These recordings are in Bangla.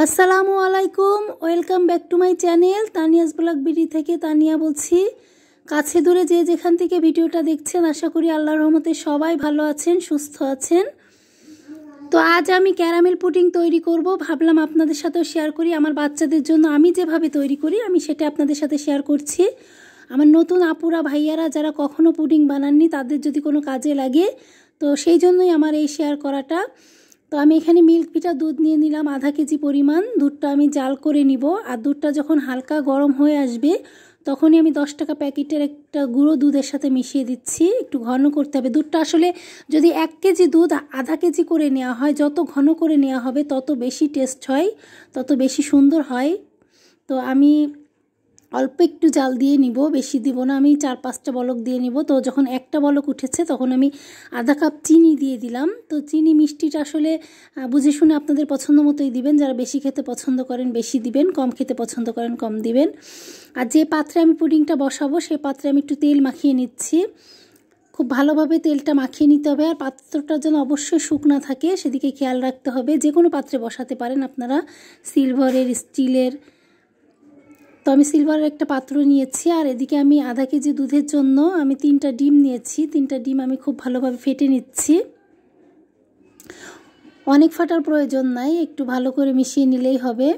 আসসালামু আলাইকুম welcome back to my channel Tania's blog BD থেকে তানিয়া বলছি কাছে দূরে যে যেখান থেকে ভিডিওটা দেখছেন আশা করি আল্লাহর রহমতে সবাই ভালো আছেন সুস্থ আছেন তো আজ আমি ক্যারামেল পুডিং তৈরি করব ভাবলাম আপনাদের সাথেও শেয়ার করি আমার বাচ্চাদের জন্য আমি যেভাবে তৈরি করি আমি সেটা আপনাদের সাথে শেয়ার করছি আমার নতুন আপুরা ভাইয়ারা যারা কখনো পুডিং বানাননি তাদের যদি কোনো কাজে লাগে তো সেই জন্যই আমার এই শেয়ার করাটা তো আমি এখানে মিল্ক পিঠা দুধ নিয়ে নিলাম আধা কেজি পরিমাণ দুধটা আমি জাল করে নিব আর দুধটা যখন হালকা গরম হয়ে আসবে তখনই আমি দশ টাকা প্যাকেটের একটা গুঁড়ো দুধের সাথে মিশিয়ে দিচ্ছি একটু ঘন করতে হবে দুধটা আসলে যদি এক কেজি দুধ আধা কেজি করে নেওয়া হয় যত ঘন করে নেওয়া হবে তত বেশি টেস্ট হয় তত বেশি সুন্দর হয় তো আমি অল্প একটু জাল দিয়ে নিব বেশি দিব না আমি চার পাঁচটা বলক দিয়ে নিব তো যখন একটা বলক উঠেছে তখন আমি আধা কাপ চিনি দিয়ে দিলাম তো চিনি মিষ্টিটা আসলে বুঝে শুনে আপনাদের পছন্দ মতোই দিবেন যারা বেশি খেতে পছন্দ করেন বেশি দিবেন কম খেতে পছন্দ করেন কম দিবেন আর যে পাত্রে আমি পুডিংটা বসাবো সে পাত্রে আমি একটু তেল মাখিয়ে নিচ্ছি খুব ভালোভাবে তেলটা মাখিয়ে নিতে হবে আর পাত্রটা যেন অবশ্যই শুকনো থাকে সেদিকে খেয়াল রাখতে হবে যে কোনো পাত্রে বসাতে পারেন আপনারা সিলভারের স্টিলের তো আমি সিলভারের একটা পাত্র নিয়েছি আর এদিকে আমি আধা কেজি দুধের জন্য আমি তিনটা ডিম নিয়েছি তিনটা ডিম আমি খুব ভালোভাবে ফেটে নিচ্ছি অনেক ফাটার প্রয়োজন নাই একটু ভালো করে মিশিয়ে নিলেই হবে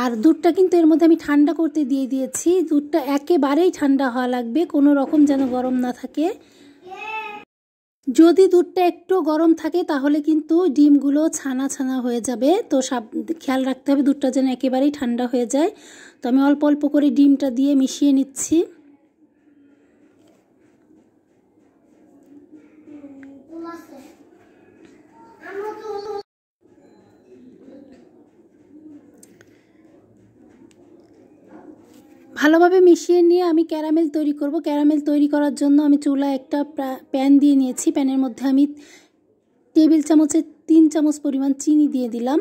আর দুধটা কিন্তু এর মধ্যে আমি ঠান্ডা করতে দিয়ে দিয়েছি দুধটা একেবারেই ঠান্ডা হওয়া লাগবে কোনো রকম যেন গরম না থাকে যদি দুধটা একটু গরম থাকে তাহলে কিন্তু ডিমগুলো ছানা ছানা হয়ে যাবে তো সাব খেয়াল রাখতে হবে দুধটা যেন একেবারেই ঠান্ডা হয়ে যায় তো আমি অল্প অল্প করে ডিমটা দিয়ে মিশিয়ে নিচ্ছি ভালোভাবে মিশিয়ে নিয়ে আমি ক্যারামেল তৈরি করব ক্যারামেল তৈরি করার জন্য আমি চুলা একটা প্যান দিয়ে নিয়েছি প্যানের মধ্যে আমি টেবিল চামচের তিন চামচ পরিমাণ চিনি দিয়ে দিলাম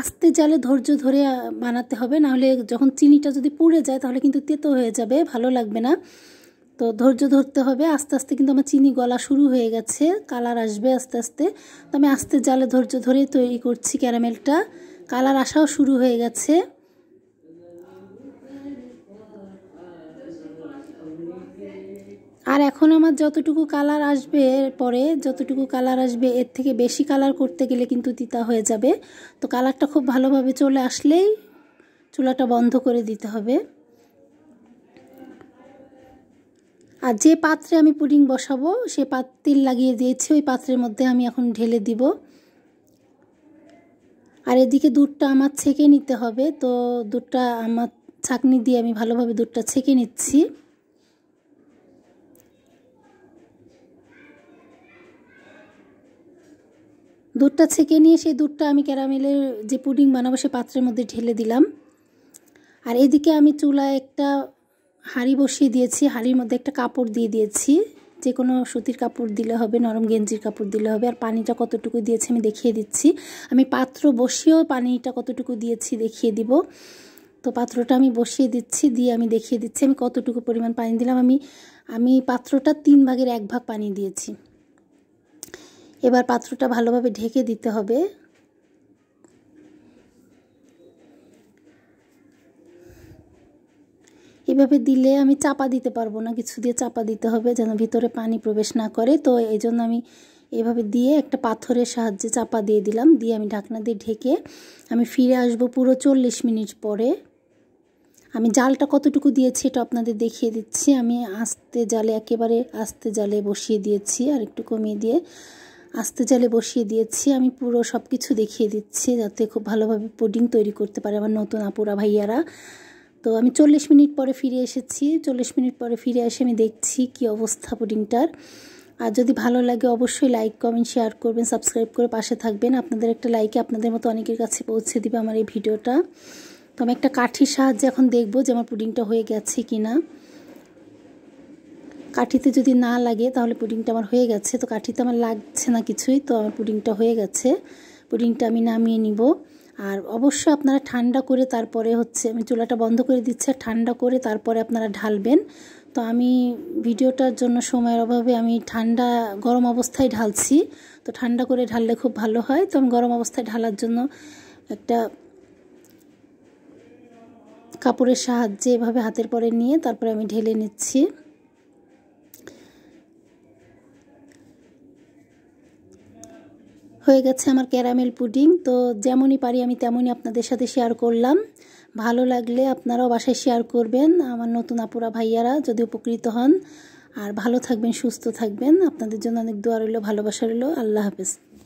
আস্তে জালে ধৈর্য ধরে বানাতে হবে নাহলে যখন চিনিটা যদি পুড়ে যায় তাহলে কিন্তু তেতো হয়ে যাবে ভালো লাগবে না তো ধৈর্য ধরতে হবে আস্তে আস্তে কিন্তু আমার চিনি গলা শুরু হয়ে গেছে কালার আসবে আস্তে আস্তে তো আমি আস্তে জালে ধৈর্য ধরে তৈরি করছি ক্যারামেলটা কালার আসাও শুরু হয়ে গেছে আর এখন আমার যতটুকু কালার আসবে পরে যতটুকু কালার আসবে এর থেকে বেশি কালার করতে গেলে কিন্তু তিতা হয়ে যাবে তো কালারটা খুব ভালোভাবে চলে আসলেই চুলাটা বন্ধ করে দিতে হবে আর যে পাত্রে আমি পুডিং বসাবো সে পাত্রিল লাগিয়ে দিয়েছি ওই পাত্রের মধ্যে আমি এখন ঢেলে দিব আর এদিকে দুধটা আমার ছেঁকে নিতে হবে তো দুধটা আমার ছাঁকনি দিয়ে আমি ভালোভাবে দুধটা ছেঁকে নিচ্ছি দুধটা ছেঁকে নিয়ে সেই দুধটা আমি ক্যারামেলের যে পুডিং বানাবো সে পাত্রের মধ্যে ঢেলে দিলাম আর এদিকে আমি চুলায় একটা হাঁড়ি বসিয়ে দিয়েছি হাঁড়ির মধ্যে একটা কাপড় দিয়ে দিয়েছি যে কোনো সুতির কাপড় দিলে হবে নরম গেঞ্জির কাপড় দিলে হবে আর পানিটা কতটুকু দিয়েছি আমি দেখিয়ে দিচ্ছি আমি পাত্র বসিয়েও পানিটা কতটুকু দিয়েছি দেখিয়ে দিব তো পাত্রটা আমি বসিয়ে দিচ্ছি দিয়ে আমি দেখিয়ে দিচ্ছি আমি কতটুকু পরিমাণ পানি দিলাম আমি আমি পাত্রটা তিন ভাগের এক ভাগ পানি দিয়েছি এবার পাত্রটা ভালোভাবে ঢেকে দিতে হবে এভাবে দিলে আমি চাপা দিতে পারবো না কিছু দিয়ে চাপা দিতে হবে যেন ভিতরে পানি প্রবেশ না করে তো এই জন্য আমি এভাবে দিয়ে একটা পাথরের সাহায্যে চাপা দিয়ে দিলাম দিয়ে আমি ঢাকনা দিয়ে ঢেকে আমি ফিরে আসব পুরো চল্লিশ মিনিট পরে আমি জালটা কতটুকু দিয়েছি এটা আপনাদের দেখিয়ে দিচ্ছি আমি আস্তে জালে একেবারে আস্তে জালে বসিয়ে দিয়েছি আর একটু কমিয়ে দিয়ে আস্তে জালে বসিয়ে দিয়েছি আমি পুরো সব কিছু দেখিয়ে দিচ্ছি যাতে খুব ভালোভাবে পুডিং তৈরি করতে পারে আমার নতুন আপুরা ভাইয়ারা তো আমি চল্লিশ মিনিট পরে ফিরে এসেছি চল্লিশ মিনিট পরে ফিরে এসে আমি দেখছি কি অবস্থা পুডিংটার আর যদি ভালো লাগে অবশ্যই লাইক কমেন্ট শেয়ার করবেন সাবস্ক্রাইব করে পাশে থাকবেন আপনাদের একটা লাইকে আপনাদের মতো অনেকের কাছে পৌঁছে দিবে আমার এই ভিডিওটা তো আমি একটা কাঠির সাহায্যে এখন দেখবো যে আমার পুডিংটা হয়ে গেছে কি না কাঠিতে যদি না লাগে তাহলে পুডিংটা আমার হয়ে গেছে তো কাঠিতে আমার লাগছে না কিছুই তো আমার পুডিংটা হয়ে গেছে পুডিংটা আমি নামিয়ে নিব আর অবশ্যই আপনারা ঠান্ডা করে তারপরে হচ্ছে আমি চুলাটা বন্ধ করে দিচ্ছি ঠান্ডা করে তারপরে আপনারা ঢালবেন তো আমি ভিডিওটার জন্য সময়ের অভাবে আমি ঠান্ডা গরম অবস্থায় ঢালছি তো ঠান্ডা করে ঢাললে খুব ভালো হয় তো আমি গরম অবস্থায় ঢালার জন্য একটা কাপড়ের সাহায্যে এভাবে হাতের পরে নিয়ে তারপরে আমি ঢেলে নিচ্ছি হয়ে গেছে আমার ক্যারামেল পুডিং তো যেমনই পারি আমি তেমনই আপনাদের সাথে শেয়ার করলাম ভালো লাগলে আপনারাও বাসায় শেয়ার করবেন আমার নতুন আপুরা ভাইয়ারা যদি উপকৃত হন আর ভালো থাকবেন সুস্থ থাকবেন আপনাদের জন্য অনেক দোয়া রইল ভালোবাসা রইল আল্লাহ হাফেজ